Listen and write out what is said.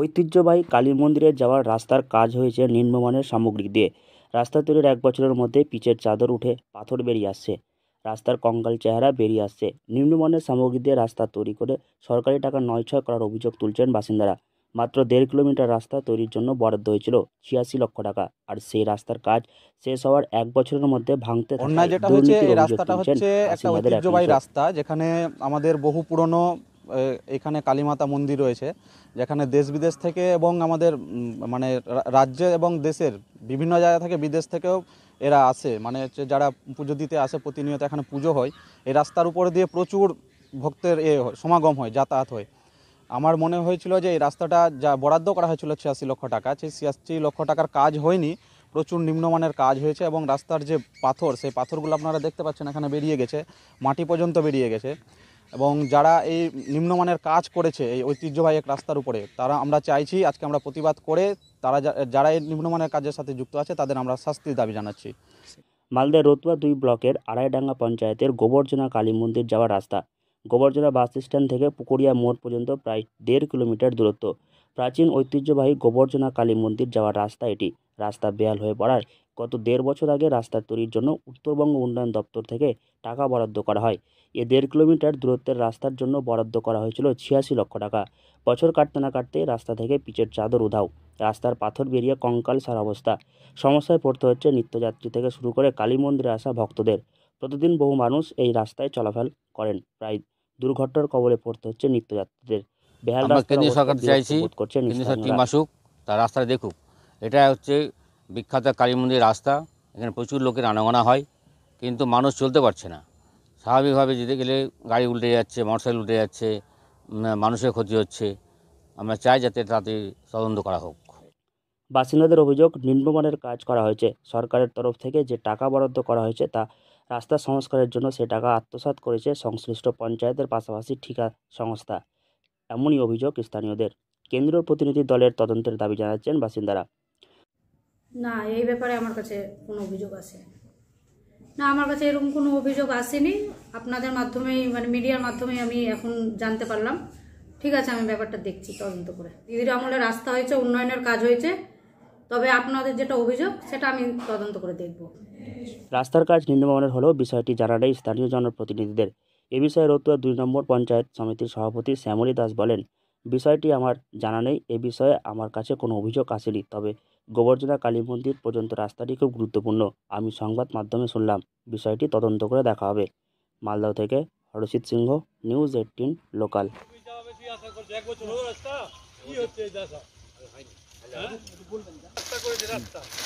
ঐতিহ্যবাহী কালী মন্দিরে যাওয়ার রাস্তার কাজ হয়েছে নিম্নমানের সামগ্রী দিয়ে রাস্তা তৈরির এক বছরের মধ্যে পিচের চাদর উঠে পাথর বেরিয়ে আসছে রাস্তার কঙ্কাল চেহারা বেরিয়ে আসছে নিম্নমানের সামগ্রী দিয়ে রাস্তা তৈরি করে সরকারি টাকা নয় ছয় করার অভিযোগ তুলছেন বাসিন্দারা মাত্র দেড় কিলোমিটার রাস্তা তৈরির জন্য বরাদ্দ হয়েছিল ছিয়াশি লক্ষ টাকা আর সেই রাস্তার কাজ শেষ হওয়ার এক বছরের মধ্যে ভাঙতে অন্যায় যেটা হচ্ছে এই রাস্তাটা হচ্ছে একটা ঐতিহ্যবাহী রাস্তা যেখানে আমাদের বহু পুরনো এখানে কালীমাতা মন্দির রয়েছে যেখানে দেশ বিদেশ থেকে এবং আমাদের মানে রাজ্য এবং দেশের বিভিন্ন জায়গা থেকে বিদেশ থেকেও এরা আসে মানে যারা পুজো দিতে আসে প্রতিনিয়ত এখানে পুজো হয় এই রাস্তার উপর দিয়ে প্রচুর ভক্তের এ সমাগম হয় যাতায়াত হয় আমার মনে হয়েছিল যে এই রাস্তাটা যা বরাদ্দ করা হয়েছিল ছিয়াশি লক্ষ টাকা সেই ছিয়াশি লক্ষ টাকার কাজ হয়নি প্রচুর নিম্নমানের কাজ হয়েছে এবং রাস্তার যে পাথর সেই পাথরগুলো আপনারা দেখতে পাচ্ছেন এখানে বেরিয়ে গেছে মাটি পর্যন্ত বেরিয়ে গেছে এবং যারা এই নিম্নমানের কাজ করেছে এই ঐতিহ্যবাহী এক রাস্তার উপরে তারা আমরা চাইছি আজকে আমরা প্রতিবাদ করে তারা যারা এই নিম্নমানের কাজের সাথে যুক্ত আছে তাদের আমরা শাস্তির দাবি জানাচ্ছি মালদা রতুয়া দুই ব্লকের আড়াইডাঙ্গা পঞ্চায়েতের গোবর্জনা কালী মন্দির যাওয়ার রাস্তা গোবর্জনা বাস স্ট্যান্ড থেকে পুকুরিয়া মোড় পর্যন্ত প্রায় দেড় কিলোমিটার দূরত্ব প্রাচীন ঐতিহ্যবাহী গোবর্জনা কালী মন্দির যাওয়ার রাস্তা এটি রাস্তা বেয়াল হয়ে পড়ার গত দেড় বছর আগে রাস্তা তৈরির জন্য উত্তরবঙ্গ উন্নয়ন দপ্তর থেকে টাকা বরাদ্দ করা হয় এ দেড় কিলোমিটার দূরত্বের রাস্তার জন্য বরাদ্দ করা হয়েছিল ছিয়াশি লক্ষ টাকা বছর কাটতে না কাটতে রাস্তা থেকে পিচের চাদর উধাও রাস্তার পাথর বেরিয়ে কঙ্কাল সার অবস্থা সমস্যায় পড়তে হচ্ছে নিত্যযাত্রী থেকে শুরু করে কালী মন্দিরে আসা ভক্তদের প্রতিদিন বহু মানুষ এই রাস্তায় চলাফল করেন প্রায় দুর্ঘটনার কবলে পড়তে হচ্ছে নিত্যযাত্রীদের বেহাল রাস্তা করছে তার রাস্তায় দেখুক এটা হচ্ছে বিখ্যাত কালী মন্দির রাস্তা এখানে প্রচুর লোকের আনাগোনা হয় কিন্তু মানুষ চলতে পারছে না স্বাভাবিকভাবে যেতে গেলে গাড়ি উল্টে যাচ্ছে মোটরসাইকেল উল্টে যাচ্ছে মানুষের ক্ষতি হচ্ছে আমরা চাই যাতে তাতে তদন্ত করা হোক বাসিন্দাদের অভিযোগ নিম্নমানের কাজ করা হয়েছে সরকারের তরফ থেকে যে টাকা বরাদ্দ করা হয়েছে তা রাস্তা সংস্কারের জন্য সে টাকা আত্মসাত করেছে সংশ্লিষ্ট পঞ্চায়েতের পাশাপাশি ঠিকা সংস্থা এমনই অভিযোগ স্থানীয়দের কেন্দ্রীয় প্রতিনিধি দলের তদন্তের দাবি জানাচ্ছেন বাসিন্দারা না এই ব্যাপারে আমার কাছে কোনো অভিযোগ আসে না আমার কাছে এরকম কোনো অভিযোগ আসেনি আপনাদের মাধ্যমেই মানে মিডিয়ার মাধ্যমেই আমি এখন জানতে পারলাম ঠিক আছে আমি ব্যাপারটা দেখছি তদন্ত করে দিদির আমলে রাস্তা হয়েছে উন্নয়নের কাজ হয়েছে তবে আপনাদের যেটা অভিযোগ সেটা আমি তদন্ত করে দেখব রাস্তার কাজ নিম্নমানের হলেও বিষয়টি জানালেই স্থানীয় জনপ্রতিনিধিদের এ বিষয়ে রতুয়া দুই নম্বর পঞ্চায়েত সমিতির সভাপতি শ্যামলী দাস বলেন বিষয়টি আমার জানা নেই এ বিষয়ে আমার কাছে কোনো অভিযোগ আসেনি তবে গোবর্ধনা কালী মন্দির পর্যন্ত রাস্তাটি খুব গুরুত্বপূর্ণ আমি সংবাদ মাধ্যমে শুনলাম বিষয়টি তদন্ত করে দেখা হবে মালদাও থেকে Harjit Singh news eighteen local রাস্তা আচ্ছা।